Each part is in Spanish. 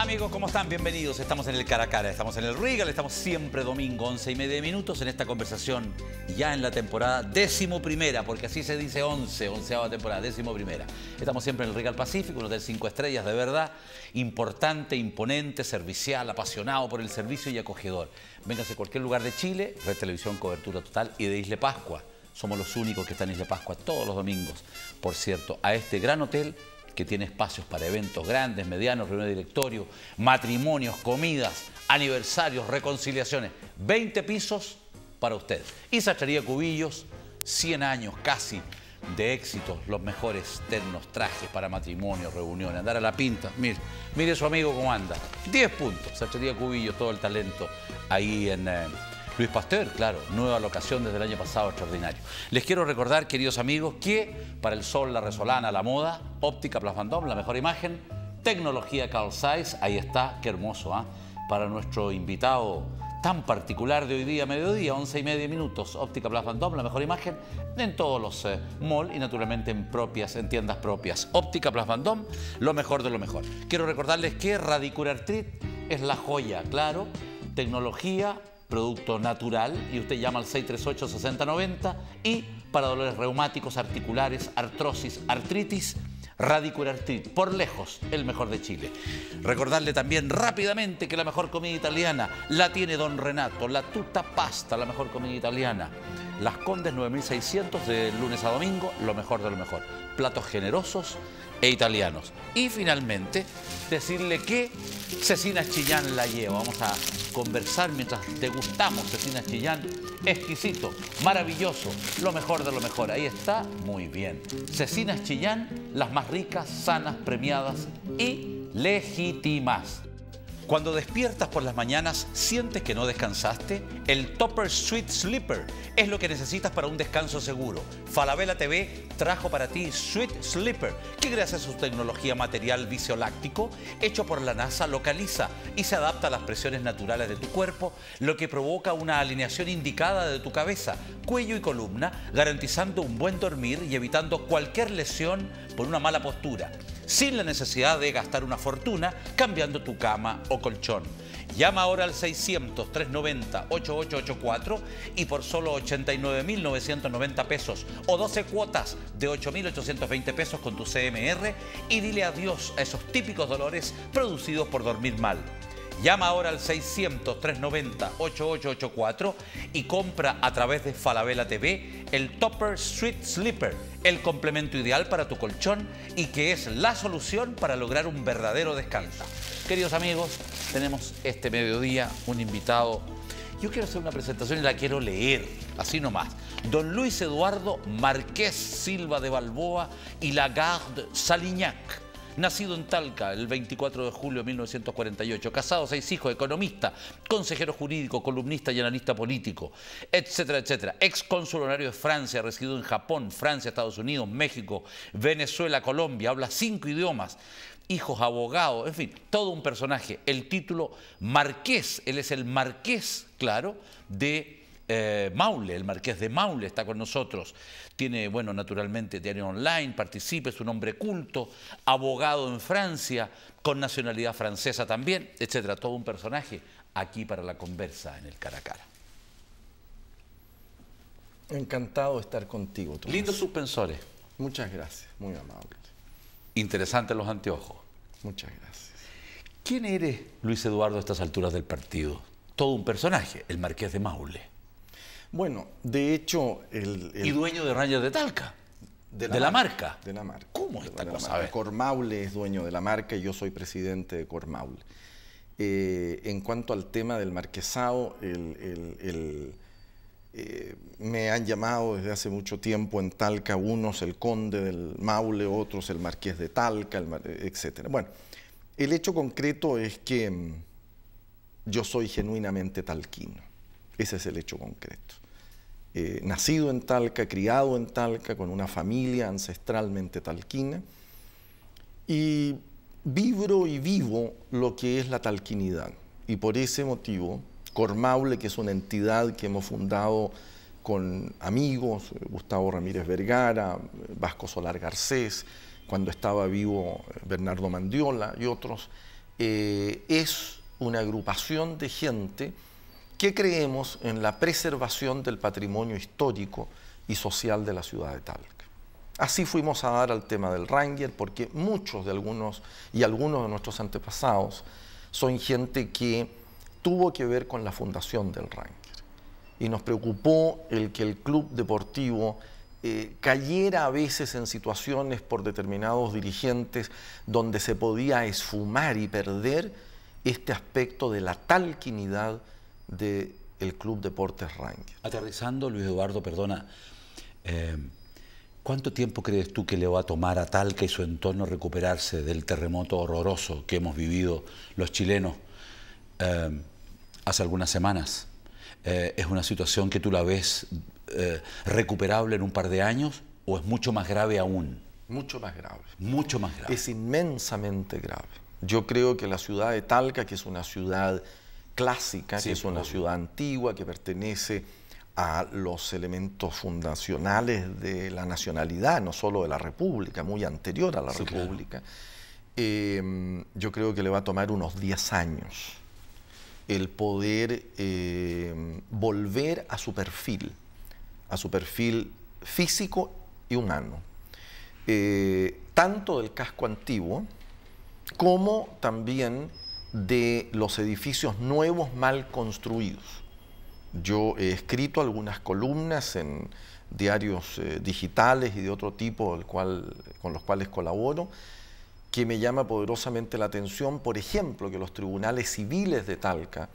Amigos, ¿cómo están? Bienvenidos. Estamos en el Caracara, estamos en el Regal, estamos siempre domingo, once y media minutos en esta conversación ya en la temporada décimo primera, porque así se dice 11, onceava temporada, décimo primera. Estamos siempre en el Regal Pacífico, un hotel cinco estrellas de verdad, importante, imponente, servicial, apasionado por el servicio y acogedor. Véngase a cualquier lugar de Chile, Red Televisión, cobertura total y de Isle Pascua. Somos los únicos que están en Isle Pascua todos los domingos, por cierto, a este gran hotel que tiene espacios para eventos grandes, medianos, reuniones de directorio, matrimonios, comidas, aniversarios, reconciliaciones. 20 pisos para usted. Y Sacharía Cubillos, 100 años casi de éxitos, los mejores ternos, trajes para matrimonio, reuniones, andar a la pinta. Mire, mire su amigo cómo anda. 10 puntos. Sacharía Cubillos, todo el talento ahí en... Eh, Luis Pasteur, claro, nueva locación desde el año pasado, extraordinario. Les quiero recordar, queridos amigos, que para el sol, la resolana, la moda, óptica plasmandom, la mejor imagen, tecnología Carl Zeiss, ahí está, qué hermoso, ¿ah? Para nuestro invitado tan particular de hoy día, mediodía, once y medio minutos. Óptica plasmandom, la mejor imagen en todos los eh, malls y naturalmente en propias, tiendas propias. Óptica plasmandom, lo mejor de lo mejor. Quiero recordarles que Artrit es la joya, claro, tecnología producto natural, y usted llama al 638-6090, y para dolores reumáticos, articulares, artrosis, artritis, artritis. por lejos el mejor de Chile. Recordarle también rápidamente que la mejor comida italiana la tiene Don Renato, la tuta pasta, la mejor comida italiana. Las Condes 9600 de lunes a domingo, lo mejor de lo mejor. Platos generosos e italianos. Y finalmente, decirle que Cecina Chillán la lleva. Vamos a conversar mientras te gustamos, Cecina Chillán. Exquisito, maravilloso, lo mejor de lo mejor. Ahí está, muy bien. cecina Chillán, las más ricas, sanas, premiadas y legítimas. Cuando despiertas por las mañanas, ¿sientes que no descansaste? El Topper Sweet Sleeper es lo que necesitas para un descanso seguro. Falabella TV trajo para ti Sweet Sleeper, que gracias a su tecnología material visioláctico hecho por la NASA, localiza y se adapta a las presiones naturales de tu cuerpo, lo que provoca una alineación indicada de tu cabeza, cuello y columna, garantizando un buen dormir y evitando cualquier lesión por una mala postura sin la necesidad de gastar una fortuna cambiando tu cama o colchón. Llama ahora al 600-390-8884 y por solo 89.990 pesos o 12 cuotas de 8.820 pesos con tu CMR y dile adiós a esos típicos dolores producidos por dormir mal. Llama ahora al 600-390-8884 y compra a través de Falabella TV el Topper Street Sleeper, el complemento ideal para tu colchón y que es la solución para lograr un verdadero descanso. Queridos amigos, tenemos este mediodía un invitado. Yo quiero hacer una presentación y la quiero leer, así nomás. Don Luis Eduardo Marqués Silva de Balboa y Lagarde Salignac nacido en Talca el 24 de julio de 1948, casado, seis hijos, economista, consejero jurídico, columnista y analista político, etcétera, etcétera. Ex honorario de Francia, residido en Japón, Francia, Estados Unidos, México, Venezuela, Colombia, habla cinco idiomas hijos abogados, en fin, todo un personaje. El título Marqués, él es el Marqués, claro, de eh, Maule, el marqués de Maule está con nosotros. Tiene, bueno, naturalmente tiene online, participa, es un hombre culto, abogado en Francia, con nacionalidad francesa también, etcétera. Todo un personaje aquí para la conversa en el cara a cara. Encantado de estar contigo, Tomás. Lindos suspensores. Muchas gracias, muy amable. Interesantes los anteojos. Muchas gracias. ¿Quién eres, Luis Eduardo, a estas alturas del partido? Todo un personaje, el marqués de Maule. Bueno, de hecho... El, Y dueño de Rayas de Talca. De la, marca, De la marca. ¿Cómo está cosa? Marca. Cormaule es dueño de la marca y yo soy presidente de Cormaule. Eh, en cuanto al tema del marquesado, eh, me han llamado desde hace mucho tiempo en Talca unos el conde del Maule, otros el marqués de Talca, etc. Bueno, el hecho concreto es que mm, yo soy genuinamente talquino. Ese es el hecho concreto. Eh, nacido en Talca, criado en Talca, con una familia ancestralmente talquina, y vibro y vivo lo que es la talquinidad. Y por ese motivo, Cormable que es una entidad que hemos fundado con amigos, eh, Gustavo Ramírez Vergara, Vasco Solar Garcés, cuando estaba vivo eh, Bernardo Mandiola y otros, es una agrupación de gente qué creemos en la preservación del patrimonio histórico y social de la ciudad de Talca. Así fuimos a dar al tema del Ranger porque muchos de algunos y algunos de nuestros antepasados son gente que tuvo que ver con la fundación del Ranger. Y nos preocupó el que el club deportivo eh, cayera a veces en situaciones por determinados dirigentes donde se podía esfumar y perder este aspecto de la talquinidad del Club Deportes Ranger. Aterrizando, Luis Eduardo, perdona. Eh, ¿Cuánto tiempo crees tú que le va a tomar a Talca y su entorno recuperarse del terremoto horroroso que hemos vivido los chilenos eh, hace algunas semanas? Eh, ¿Es una situación que tú la ves recuperable en un par de años o es mucho más grave aún? Mucho más grave. Mucho más grave. Es inmensamente grave. Yo creo que la ciudad de Talca, que es una ciudad clásica, que es una ciudad antigua, que pertenece a los elementos fundacionales de la nacionalidad, no solo de la República, muy anterior a la República, eh, yo creo que le va a tomar unos 10 años el poder eh, volver a su perfil, a su perfil físico y humano, eh, tanto del casco antiguo como también de los edificios nuevos mal construidos. Yo he escrito algunas columnas en diarios eh, digitales y de otro tipo con los cuales colaboro, que me llama poderosamente la atención, por ejemplo, que los tribunales civiles de Talca,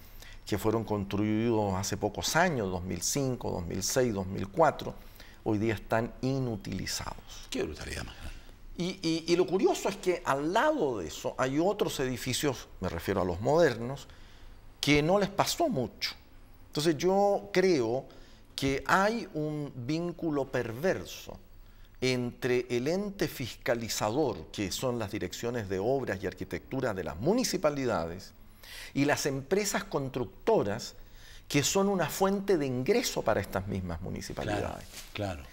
que fueron construidos hace pocos años, 2005, 2006, 2004, hoy día están inutilizados. Qué brutalidad, más y, lo curioso es que al lado de eso hay otros edificios, me refiero a los modernos, que no les pasó mucho. Entonces yo creo que hay un vínculo perverso entre el ente fiscalizador, que son las direcciones de obras y arquitectura de las municipalidades, y las empresas constructoras, que son una fuente de ingreso para estas mismas municipalidades.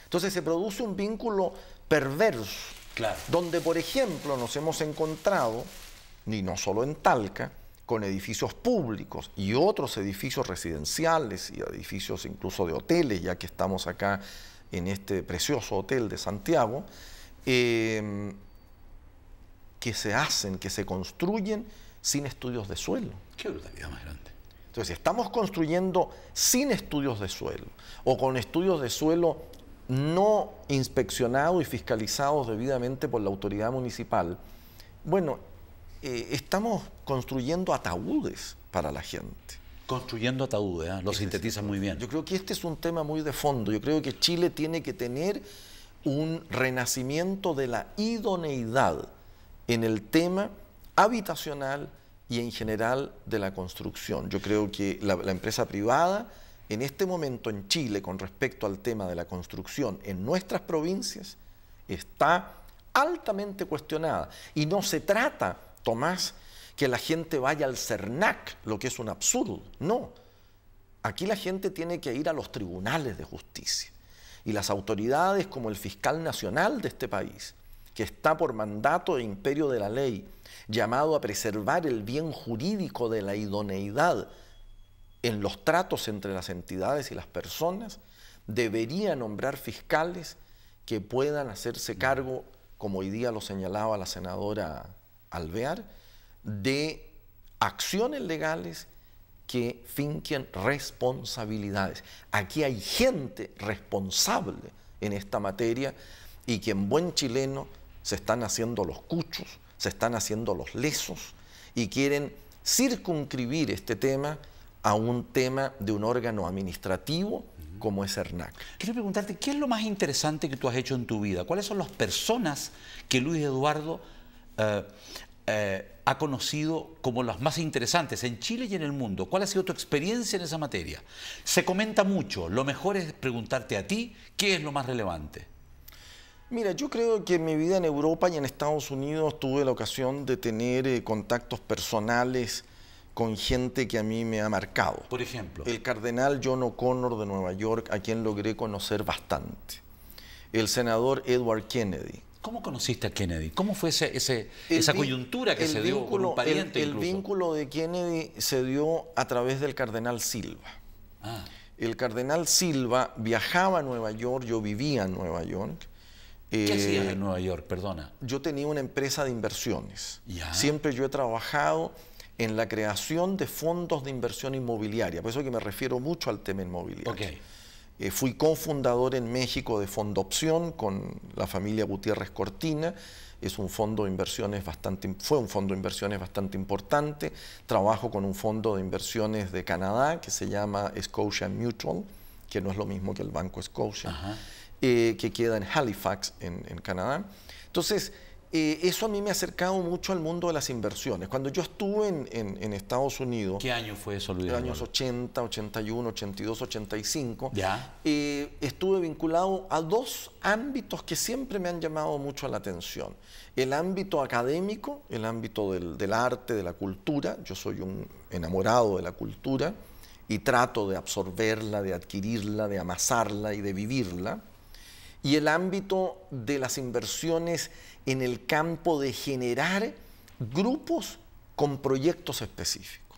Entonces se produce un vínculo perverso donde, por ejemplo, nos hemos encontrado, y no solo en Talca, con edificios públicos y otros edificios residenciales y edificios incluso de hoteles, ya que estamos acá en este precioso hotel de Santiago, em, que se hacen, que se construyen sin estudios de suelo. Qué brutalidad más grande. Entonces, si estamos construyendo sin estudios de suelo o con estudios de suelo no inspeccionados y fiscalizados debidamente por la autoridad municipal, bueno, eh, estamos construyendo ataúdes para la gente. Construyendo ataúdes, ¿eh? lo este sintetiza muy bien. Yo creo que este es un tema muy de fondo. Yo creo que Chile tiene que tener un renacimiento de la idoneidad en el tema habitacional y en general de la construcción. Yo creo que la empresa privada en este momento en Chile con respecto al tema de la construcción en nuestras provincias está altamente cuestionada. Y no se trata, Tomás, que la gente vaya al CERNAC, lo que es un absurdo. No. Aquí la gente tiene que ir a los tribunales de justicia. Y las autoridades como el fiscal nacional de este país, que está por mandato e imperio de la ley, llamado a preservar el bien jurídico de la idoneidad en los tratos entre las entidades y las personas, debería nombrar fiscales que puedan hacerse cargo, como hoy día lo señalaba la senadora Alvear, de acciones legales que finquen responsabilidades. Aquí hay gente responsable en esta materia y que en buen chileno se están haciendo los cuchos, se están haciendo los lesos y quieren circunscribir este tema a un tema de un órgano administrativo como es ERNAC. Quiero preguntarte, ¿qué es lo más interesante que tú has hecho en tu vida? ¿Cuáles son las personas que Luis Eduardo eh, eh, ha conocido como las más interesantes en Chile y en el mundo? ¿Cuál ha sido tu experiencia en esa materia? Se comenta mucho, lo mejor es preguntarte a ti, ¿qué es lo más relevante? Mira, yo creo que en mi vida en Europa y en Estados Unidos tuve la ocasión de tener eh, contactos personales con gente que a mí me ha marcado. Por ejemplo. El cardenal John O'Connor de Nueva York, a quien logré conocer bastante. El senador Edward Kennedy. ¿Cómo conociste a Kennedy? ¿Cómo fue ese, esa coyuntura que se dio con un pariente? El, vínculo de Kennedy se dio a través del cardenal Silva. Ah. El cardenal Silva viajaba a Nueva York, yo vivía en Nueva York. ¿Qué hacías en eh, Nueva York? Perdona. Yo tenía una empresa de inversiones. Siempre yo he trabajado en la creación de fondos de inversión inmobiliaria. Por eso que me refiero mucho al tema inmobiliario. Eh, fui cofundador en México de Fondo Opción con la familia Gutiérrez Cortina. Es un fondo de inversiones bastante, fue un fondo de inversiones bastante importante. Trabajo con un fondo de inversiones de Canadá que se llama Scotia Mutual, que no es lo mismo que el Banco Scotia, eh, que queda en Halifax, en, en Canadá. Entonces, eh, eso a mí me ha acercado mucho al mundo de las inversiones. Cuando yo estuve en, Estados Unidos... ¿Qué año fue eso, Luis? los años 80, 81, 82, 85. ¿Ya? Eh, estuve vinculado a dos ámbitos que siempre me han llamado mucho la atención. El ámbito académico, el ámbito del arte, de la cultura. Yo soy un enamorado de la cultura y trato de absorberla, de adquirirla, de amasarla y de vivirla. Y el ámbito de las inversiones en el campo de generar grupos con proyectos específicos.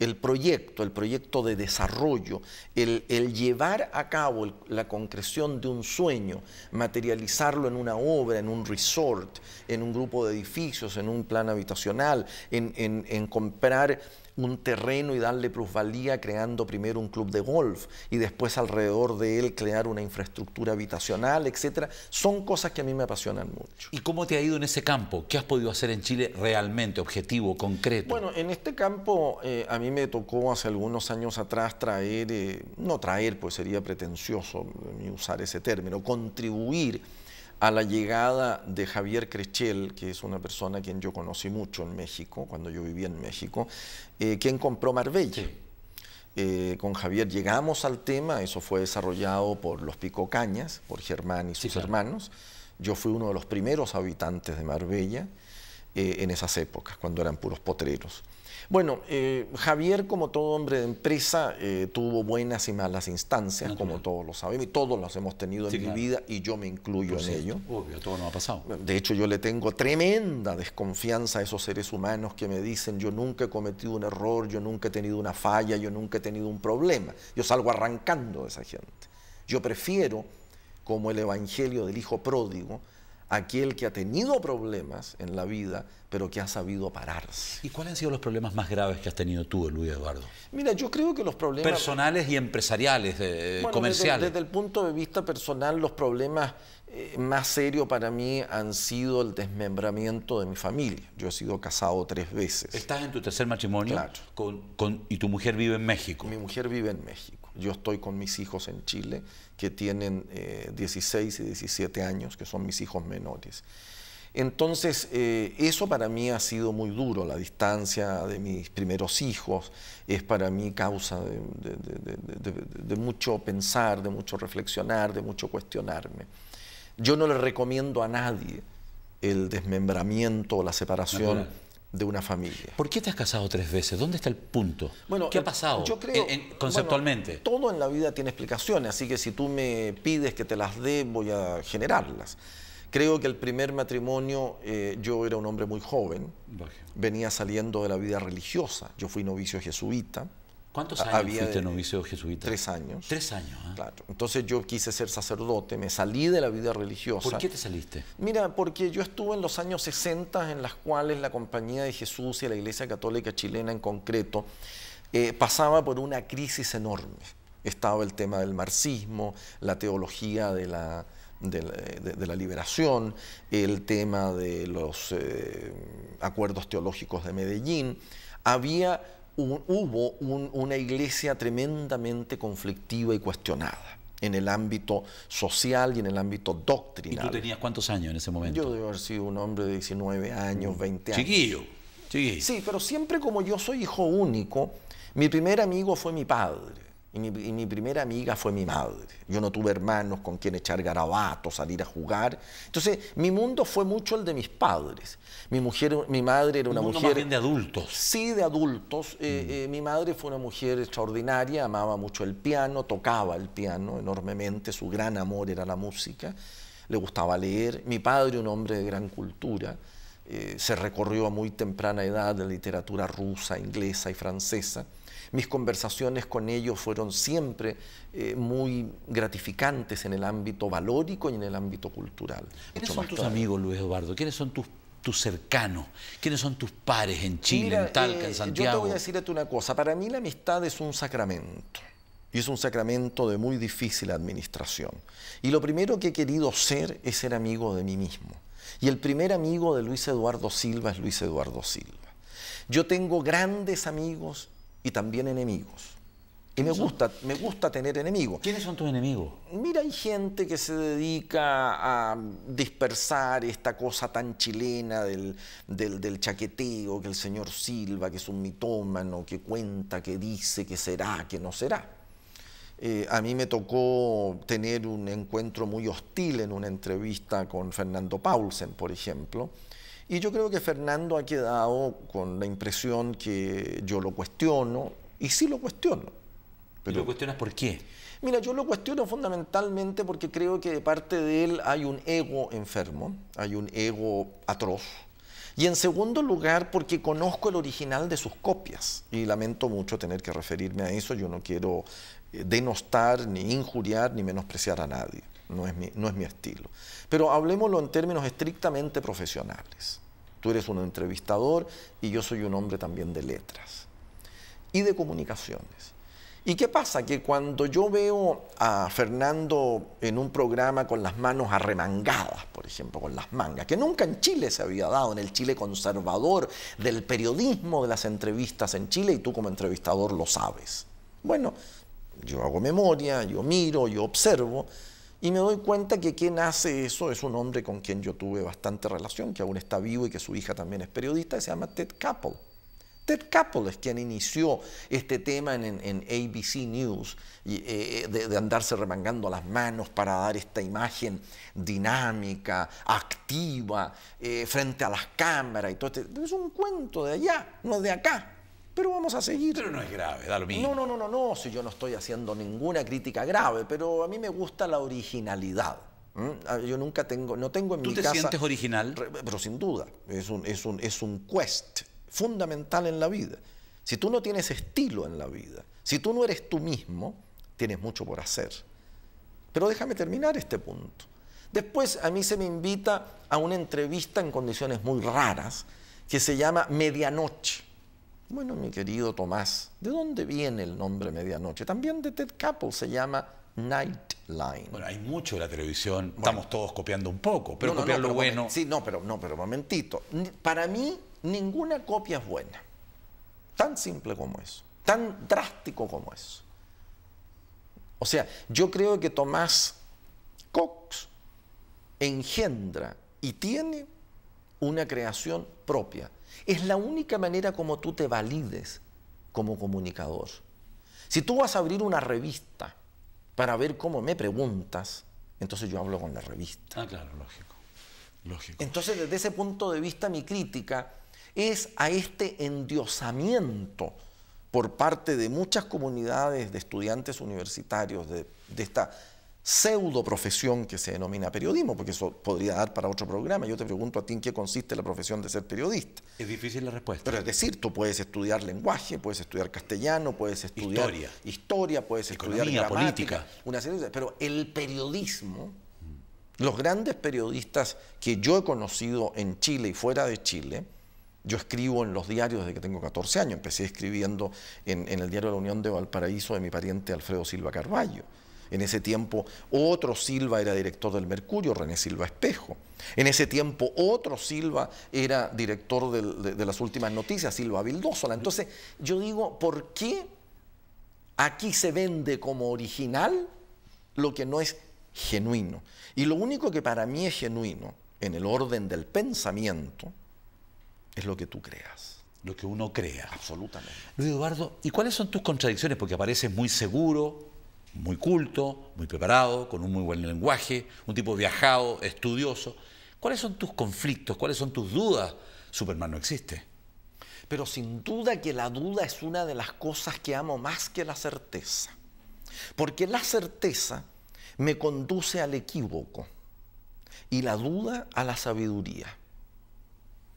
El proyecto, el proyecto de desarrollo, el, llevar a cabo la concreción de un sueño, materializarlo en una obra, en un resort, en un grupo de edificios, en un plan habitacional, en, en comprar un terreno y darle plusvalía creando primero un club de golf y después alrededor de él crear una infraestructura habitacional, etcétera, son cosas que a mí me apasionan mucho. ¿Y cómo te ha ido en ese campo? ¿Qué has podido hacer en Chile realmente, objetivo, concreto? Bueno, en este campo eh, a mí me tocó hace algunos años atrás traer, eh, no traer, pues sería pretencioso usar ese término, contribuir a la llegada de Javier Crechel, que es una persona a quien yo conocí mucho en México, cuando yo vivía en México, eh, quien compró Marbella. Eh, con Javier llegamos al tema, eso fue desarrollado por los Pico Cañas, por Germán y sus hermanos. Yo fui uno de los primeros habitantes de Marbella. Eh, en esas épocas, cuando eran puros potreros. Bueno, eh, Javier, como todo hombre de empresa, eh, tuvo buenas y malas instancias, ah, como todos lo sabemos, y todos las hemos tenido en mi vida, y yo me incluyo en ello. Obvio, todo nos ha pasado. De hecho, yo le tengo tremenda desconfianza a esos seres humanos que me dicen, yo nunca he cometido un error, yo nunca he tenido una falla, yo nunca he tenido un problema. Yo salgo arrancando de esa gente. Yo prefiero, como el Evangelio del Hijo Pródigo, aquel que ha tenido problemas en la vida, pero que ha sabido pararse. ¿Y cuáles han sido los problemas más graves que has tenido tú, Luis Eduardo? Mira, yo creo que los problemas... Personales y empresariales, eh, bueno, comerciales. Desde, el punto de vista personal, los problemas eh, más serios para mí han sido el desmembramiento de mi familia. Yo he sido casado tres veces. ¿Estás en tu tercer matrimonio? Claro. ¿Y tu mujer vive en México? Mi mujer vive en México. Yo estoy con mis hijos en Chile que tienen 16 eh, y 17 años, que son mis hijos menores. Entonces, eh, eso para mí ha sido muy duro, la distancia de mis primeros hijos es para mí causa de, mucho pensar, de mucho reflexionar, de mucho cuestionarme. Yo no le recomiendo a nadie el desmembramiento o la separación de una familia. ¿Por qué te has casado tres veces? ¿Dónde está el punto? Bueno, ¿Qué ha eh, pasado yo creo, conceptualmente? todo en la vida tiene explicaciones, así que si tú me pides que te las dé, voy a generarlas. Creo que el primer matrimonio, eh, yo era un hombre muy joven, venía saliendo de la vida religiosa, yo fui novicio jesuita, ¿Cuántos años había fuiste novicio jesuita? Tres años. Tres años. ¿eh? Claro. Entonces yo quise ser sacerdote, me salí de la vida religiosa. ¿Por qué te saliste? Mira, porque yo estuve en los años 60 en las cuales la Compañía de Jesús y la Iglesia Católica Chilena en concreto eh, pasaba por una crisis enorme. Estaba el tema del marxismo, la teología de la, liberación, el tema de los eh, acuerdos teológicos de Medellín. Había hubo una iglesia tremendamente conflictiva y cuestionada en el ámbito social y en el ámbito doctrinal. ¿Y tú tenías cuántos años en ese momento? Yo debo haber sido un hombre de 19 años, 20 mm. años. Chiquillo, chiquillo. Sí, pero siempre como yo soy hijo único, mi primer amigo fue mi padre. Y mi, primera amiga fue mi madre. Yo no tuve hermanos con quien echar garabatos, salir a jugar. Entonces, mi mundo fue mucho el de mis padres. Mi, madre era una mujer... Más de adultos. Sí, de adultos. Eh, mm. eh, mi madre fue una mujer extraordinaria, amaba mucho el piano, tocaba el piano enormemente, su gran amor era la música, le gustaba leer. Mi padre, un hombre de gran cultura, eh, se recorrió a muy temprana edad la literatura rusa, inglesa y francesa. Mis conversaciones con ellos fueron siempre eh, muy gratificantes en el ámbito valórico y en el ámbito cultural. ¿Quiénes son tus amigos, Luis Eduardo? ¿Quiénes son tus tus cercanos? ¿Quiénes son tus pares en Chile, en Talca, eh, en Santiago? Yo te voy a decirte una cosa. Para mí la amistad es un sacramento. Y es un sacramento de muy difícil administración. Y lo primero que he querido ser es ser amigo de mí mismo. Y el primer amigo de Luis Eduardo Silva es Luis Eduardo Silva. Yo tengo grandes amigos y también enemigos. Y me gusta, me gusta tener enemigos. ¿Quiénes son tus enemigos? Mira, hay gente que se dedica a dispersar esta cosa tan chilena del, del, chaqueteo, que el señor Silva, que es un mitómano, que cuenta, que dice, que será, que no será. Eh, a mí me tocó tener un encuentro muy hostil en una entrevista con Fernando Paulsen, por ejemplo, y yo creo que Fernando ha quedado con la impresión que yo lo cuestiono, y sí lo cuestiono. Pero, ¿Y lo cuestionas por qué? Mira, yo lo cuestiono fundamentalmente porque creo que de parte de él hay un ego enfermo, hay un ego atroz. Y en segundo lugar, porque conozco el original de sus copias. Y lamento mucho tener que referirme a eso. Yo no quiero eh, denostar, ni injuriar, ni menospreciar a nadie no es mi, estilo. Pero hablemoslo en términos estrictamente profesionales. Tú eres un entrevistador y yo soy un hombre también de letras y de comunicaciones. ¿Y qué pasa? Que cuando yo veo a Fernando en un programa con las manos arremangadas, por ejemplo, con las mangas, que nunca en Chile se había dado, en el Chile conservador del periodismo de las entrevistas en Chile, y tú como entrevistador lo sabes. Bueno, yo hago memoria, yo miro, yo observo, y me doy cuenta que quien hace eso es un hombre con quien yo tuve bastante relación, que aún está vivo y que su hija también es periodista, y se llama Ted Koppel. Ted Koppel es quien inició este tema en, ABC News, eh, eh, de, andarse remangando las manos para dar esta imagen dinámica, activa, eh, frente a las cámaras y todo este, Es un cuento de allá, no de acá. Pero vamos a seguir. Pero no es grave, da lo mismo. No, no, no, no, no, si yo no estoy haciendo ninguna crítica grave, pero a mí me gusta la originalidad. Ah, yo nunca tengo, no tengo en mi casa... ¿Tú te sientes original? Pero sin duda, es un, es, un, es un quest fundamental en la vida. Si tú no tienes estilo en la vida, si tú no eres tú mismo, tienes mucho por hacer. Pero déjame terminar este punto. Después a mí se me invita a una entrevista en condiciones muy raras que se llama Medianoche bueno, mi querido Tomás, ¿de dónde viene el nombre Medianoche? También de Ted Capel se llama Nightline. Bueno, hay mucho de la televisión, estamos todos copiando un poco, pero copiar lo bueno. sí, no, pero no, pero momentito. Para mí, ninguna copia es buena. Tan simple como eso, tan drástico como eso. O sea, yo creo que Tomás Cox engendra y tiene una creación propia. Es la única manera como tú te valides como comunicador. Si tú vas a abrir una revista para ver cómo me preguntas, entonces yo hablo con la revista. Ah, claro, lógico. lógico. Entonces, desde ese punto de vista, mi crítica es a este endiosamiento por parte de muchas comunidades de estudiantes universitarios de, de esta pseudo profesión que se denomina periodismo, porque eso podría dar para otro programa. Yo te pregunto a ti en qué consiste la profesión de ser periodista. Es difícil la respuesta. Pero es decir, tú puedes estudiar lenguaje, puedes estudiar castellano, puedes estudiar historia, historia puedes Economía, estudiar política, una serie de Pero el periodismo, los grandes periodistas que yo he conocido en Chile y fuera de Chile, yo escribo en los diarios desde que tengo 14 años. Empecé escribiendo en, en el diario de la Unión de Valparaíso de mi pariente Alfredo Silva Carballo en ese tiempo otro Silva era director del Mercurio, René Silva Espejo. En ese tiempo otro Silva era director de, de, las últimas noticias, Silva Vildósola. Entonces yo digo, ¿por qué aquí se vende como original lo que no es genuino? Y lo único que para mí es genuino en el orden del pensamiento es lo que tú creas lo que uno crea. Absolutamente. Luis Eduardo, ¿y cuáles son tus contradicciones? Porque apareces muy seguro, muy culto, muy preparado, con un muy buen lenguaje, un tipo viajado, estudioso. ¿Cuáles son tus conflictos? ¿Cuáles son tus dudas? Superman no existe. Pero sin duda que la duda es una de las cosas que amo más que la certeza. Porque la certeza me conduce al equívoco y la duda a la sabiduría.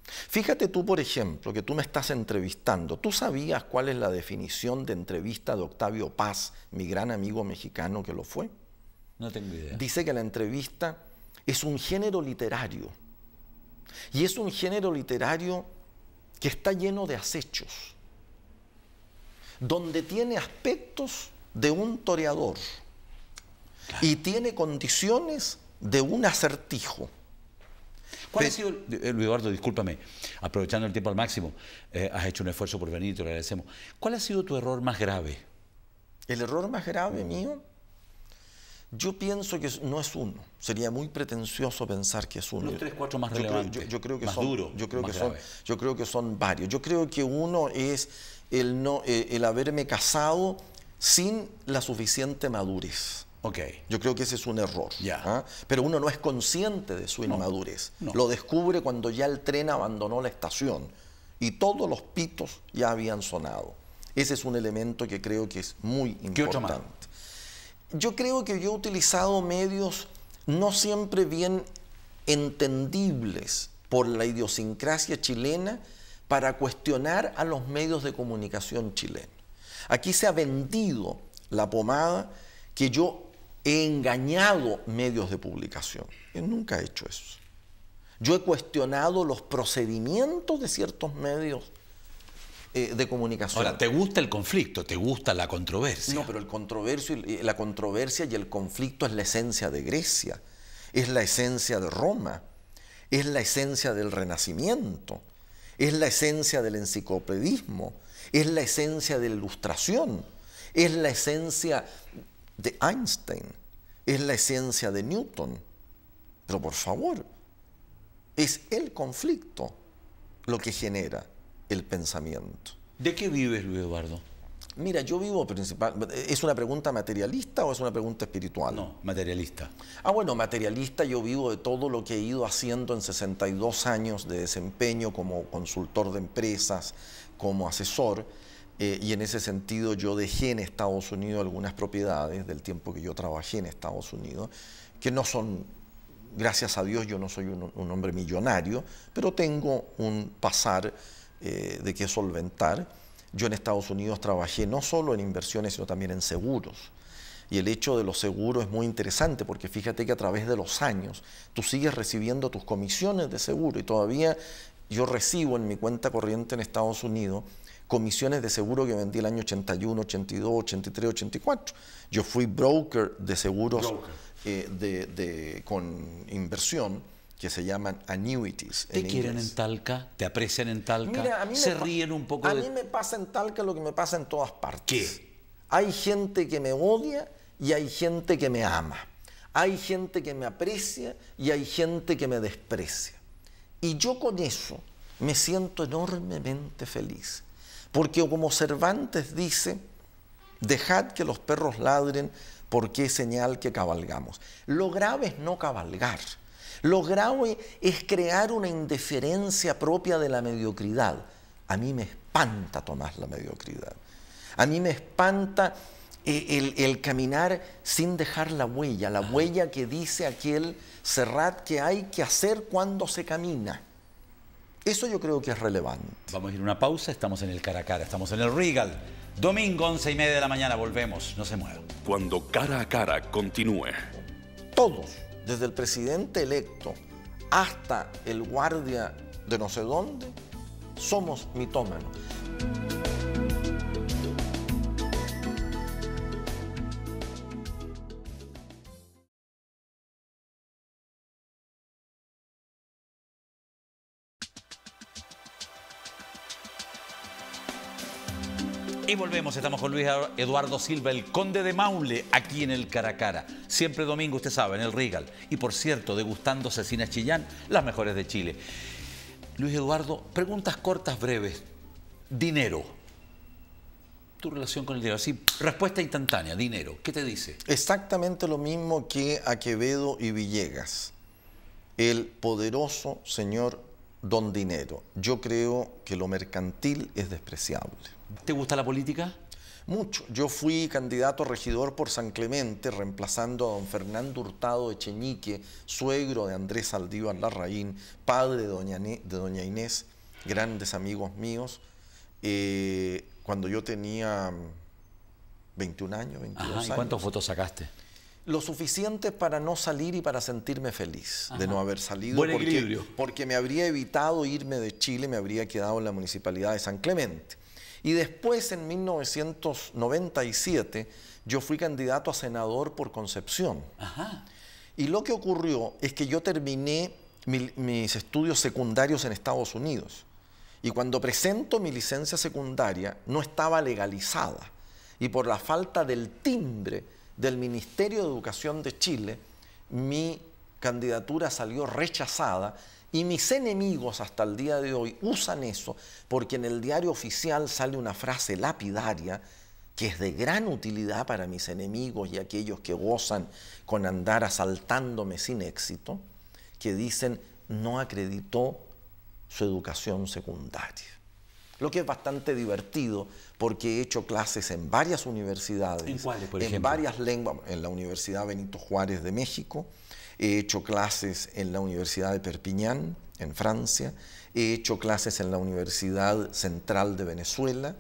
Fíjate tú, por ejemplo, que tú me estás entrevistando. ¿Tú sabías cuál es la definición de entrevista de Octavio Paz, mi gran amigo mexicano que lo fue? No tengo idea. Dice que la entrevista es un género literario. Y es un género literario que está lleno de acechos, donde tiene aspectos de un toreador y tiene condiciones de un acertijo. ¿Cuál ha sido, eh, Luis Eduardo, discúlpame, aprovechando el tiempo al máximo, eh, has hecho un esfuerzo por venir, te lo agradecemos. ¿Cuál ha sido tu error más grave? El error más grave mío, yo pienso que no es uno. Sería muy pretencioso pensar que es uno. Los tres, cuatro más yo relevantes. Creo, yo, creo que más son, duro, yo creo más que grave. son, yo creo que son varios. Yo creo que uno es el no, eh, el haberme casado sin la suficiente madurez. Yo creo que ese es un error. ¿ah? Pero uno no es consciente de su inmadurez. Lo descubre cuando ya el tren abandonó la estación y todos los pitos ya habían sonado. Ese es un elemento que creo que es muy importante. Yo creo que yo he utilizado medios no siempre bien entendibles por la idiosincrasia chilena para cuestionar a los medios de comunicación chilenos. Aquí se ha vendido la pomada que yo he engañado medios de publicación. Yo nunca he hecho eso. Yo he cuestionado los procedimientos de ciertos medios eh, de comunicación. Ahora, ¿te gusta el conflicto? ¿Te gusta la controversia? No, pero el controversio eh, la controversia y el conflicto es la esencia de Grecia, es la esencia de Roma, es la esencia del Renacimiento, es la esencia del enciclopedismo, es la esencia de la ilustración, es la esencia de Einstein, es la esencia de Newton. Pero por favor, es el conflicto lo que genera el pensamiento. ¿De qué vives, Luis Eduardo? Mira, yo vivo principal. ¿Es una pregunta materialista o es una pregunta espiritual? No, materialista. Ah, bueno, materialista, yo vivo de todo lo que he ido haciendo en 62 años de desempeño como consultor de empresas, como asesor. Eh, y en ese sentido yo dejé en Estados Unidos algunas propiedades del tiempo que yo trabajé en Estados Unidos, que no son, gracias a Dios yo no soy un, hombre millonario, pero tengo un pasar eh, de que solventar. Yo en Estados Unidos trabajé no solo en inversiones, sino también en seguros. Y el hecho de los seguros es muy interesante porque fíjate que a través de los años tú sigues recibiendo tus comisiones de seguro y todavía yo recibo en mi cuenta corriente en Estados Unidos comisiones de seguro que vendí el año 81, 82, 83, 84. Yo fui broker de seguros eh, de, con inversión que se llaman annuities. ¿Te quieren en Talca? ¿Te aprecian en Talca? a ¿Se ríen un poco? A mí me pasa en Talca lo que me pasa en todas partes. Hay gente que me odia y hay gente que me ama. Hay gente que me aprecia y hay gente que me desprecia. Y yo con eso me siento enormemente feliz. Porque como Cervantes dice, dejad que los perros ladren porque es señal que cabalgamos. Lo grave es no cabalgar. Lo grave es crear una indiferencia propia de la mediocridad. A mí me espanta, Tomás, la mediocridad. A mí me espanta eh, el, caminar sin dejar la huella, la huella que dice aquel Serrat que hay que hacer cuando se camina. Eso yo creo que es relevante. Vamos a ir a una pausa, estamos en el cara a cara, estamos en el Regal. Domingo, 11 y media de la mañana, volvemos, no se muevan. Cuando cara a cara continúe. Todos, desde el presidente electo hasta el guardia de no sé dónde, somos mitómanos. volvemos. Estamos con Luis Eduardo Silva, el conde de Maule, aquí en el Caracara. Siempre domingo, usted sabe, en el Regal. Y por cierto, degustando cecina chillán, las mejores de Chile. Luis Eduardo, preguntas cortas, breves. Dinero. Tu relación con el dinero. sí respuesta instantánea, dinero. ¿Qué te dice? Exactamente lo mismo que a Quevedo y Villegas. El poderoso señor don dinero. Yo creo que lo mercantil es despreciable. ¿Te gusta la política? Mucho. Yo fui candidato a regidor por San Clemente, reemplazando a don Fernando Hurtado de Cheñique, suegro de Andrés Aldívar Larraín, padre de doña, de doña Inés, grandes amigos míos. Eh, cuando yo tenía 21 mm, años, 22 ¿y ¿Cuántas fotos sacaste? lo suficiente para no salir y para sentirme feliz de no haber salido. porque, porque me habría evitado irme de Chile, me habría quedado en la municipalidad de San Clemente. Y después, en 1997, yo fui candidato a senador por Concepción. Y lo que ocurrió es que yo terminé mis estudios secundarios en Estados Unidos. Y cuando presento mi licencia secundaria, no estaba legalizada. Y por la falta del timbre, del Ministerio de Educación de Chile, mi candidatura salió rechazada y mis enemigos hasta el día de hoy usan eso porque en el diario oficial sale una frase lapidaria que es de gran utilidad para mis enemigos y aquellos que gozan con andar asaltándome sin éxito, que dicen no acreditó su educación secundaria lo que es bastante divertido porque he hecho clases en varias universidades, ¿En, cuáles, en varias lenguas, en la Universidad Benito Juárez de México, he hecho clases en la Universidad de Perpiñán, en Francia, he hecho clases en la Universidad Central de Venezuela,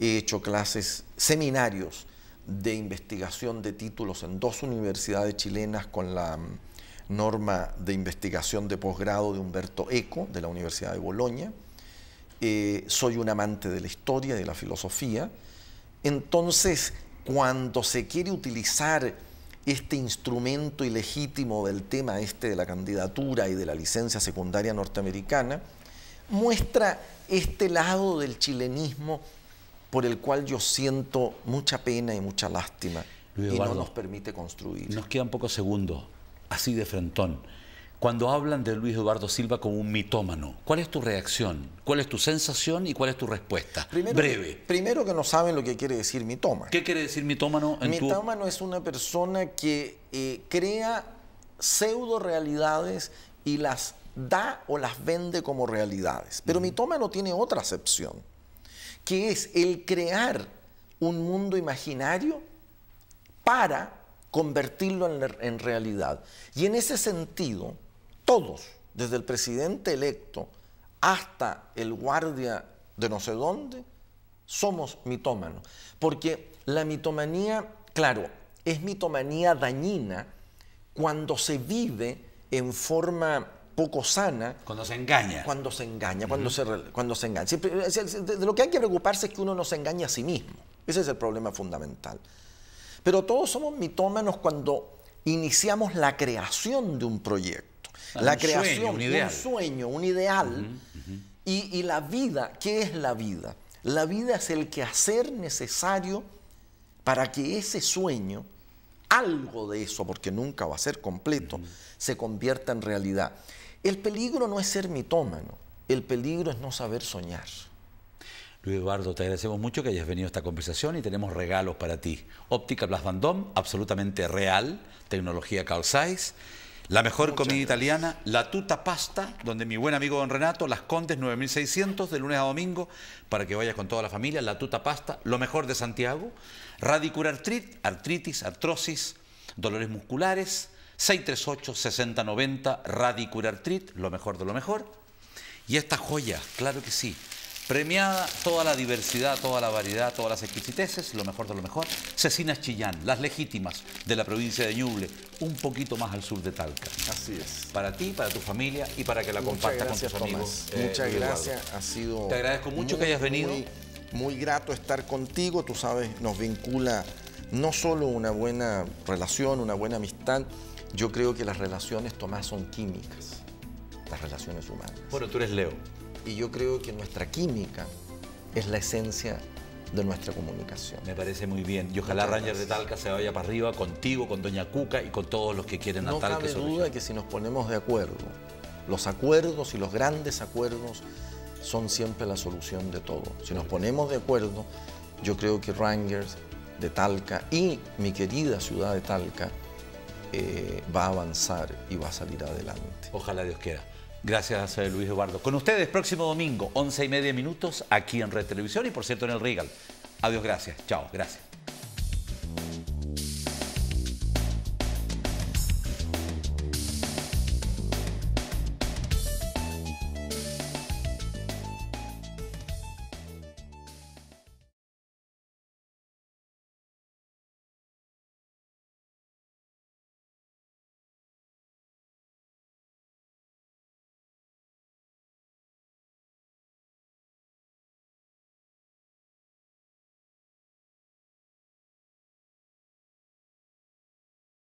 he hecho clases, seminarios de investigación de títulos en dos universidades chilenas con la mm, norma de investigación de posgrado de Humberto Eco de la Universidad de Boloña. Eh, soy un amante de la historia, de la filosofía. Entonces, cuando se quiere utilizar este instrumento ilegítimo del tema este de la candidatura y de la licencia secundaria norteamericana, muestra este lado del chilenismo por el cual yo siento mucha pena y mucha lástima y no nos permite construir. Nos quedan pocos segundos, así de frentón cuando hablan de Luis Eduardo Silva como un mitómano. ¿Cuál es tu reacción? ¿Cuál es tu sensación y cuál es tu respuesta? Breve. Primero que no saben lo que quiere decir mitómano. ¿Qué quiere decir mitómano? En mitómano es una persona que eh, crea pseudo realidades y las da o las vende como realidades. Pero mitómano tiene otra acepción, que es el crear un mundo imaginario para convertirlo en realidad. Y en ese sentido, todos, desde el presidente electo hasta el guardia de no sé dónde, somos mitómanos. Porque la mitomanía, claro, es mitomanía dañina cuando se vive en forma poco sana. Cuando se engaña. Cuando se engaña, cuando, se, cuando se engaña. Eh, de lo que hay que preocuparse es que uno no se engaña a sí mismo. Ese es el problema fundamental. Pero todos somos mitómanos cuando iniciamos la creación de un proyecto la creación, un, sueño, un ideal. Y, la vida, ¿qué es la vida? La vida es el quehacer necesario para que ese sueño, algo de eso, porque nunca va a ser completo, se convierta en realidad. El peligro no es ser mitómano, el peligro es no saber soñar. Luis Eduardo, te agradecemos mucho que hayas venido a esta conversación y tenemos regalos para ti. Óptica Blas absolutamente real, tecnología Carl la mejor comida italiana, la tuta pasta, donde mi buen amigo don Renato, Las Condes 9600, de lunes a domingo, para que vayas con toda la familia, la tuta pasta, lo mejor de Santiago, Radicur artritis, artrosis, dolores musculares, 638-6090, Radicur Artrit, lo mejor de lo mejor. Y estas joyas, claro que sí, Premiada toda la diversidad, toda la variedad, todas las exquisiteces, lo mejor de lo mejor. Cecina Chillán, las legítimas de la provincia de Ñuble, un poquito más al sur de Talca. Así es. Para ti, para tu familia y para que la compartas con tus amigos. Eh, Muchas gracias, ha sido... Te agradezco mucho que hayas venido. muy grato estar contigo, tú sabes, nos vincula no solo una buena relación, una buena amistad, yo creo que las relaciones, Tomás, son químicas, las relaciones humanas. Bueno, tú eres Leo y yo creo que nuestra química es la esencia de nuestra comunicación. Me parece muy bien. Y ojalá Rangers de Talca se vaya para arriba contigo, con Doña Cuca y con todos los que quieren a Talca. No cabe duda que si nos ponemos de acuerdo, los acuerdos y los grandes acuerdos son siempre la solución de todo. Si nos ponemos de acuerdo, yo creo que Rangers de Talca y mi querida ciudad de Talca eh, va a avanzar y va a salir adelante. Ojalá Dios quiera. Gracias, eh, Luis Eduardo. Con ustedes, próximo domingo, 11 y media minutos, aquí en Red Televisión y, por cierto, en el Regal. Adiós, gracias. Chao, gracias.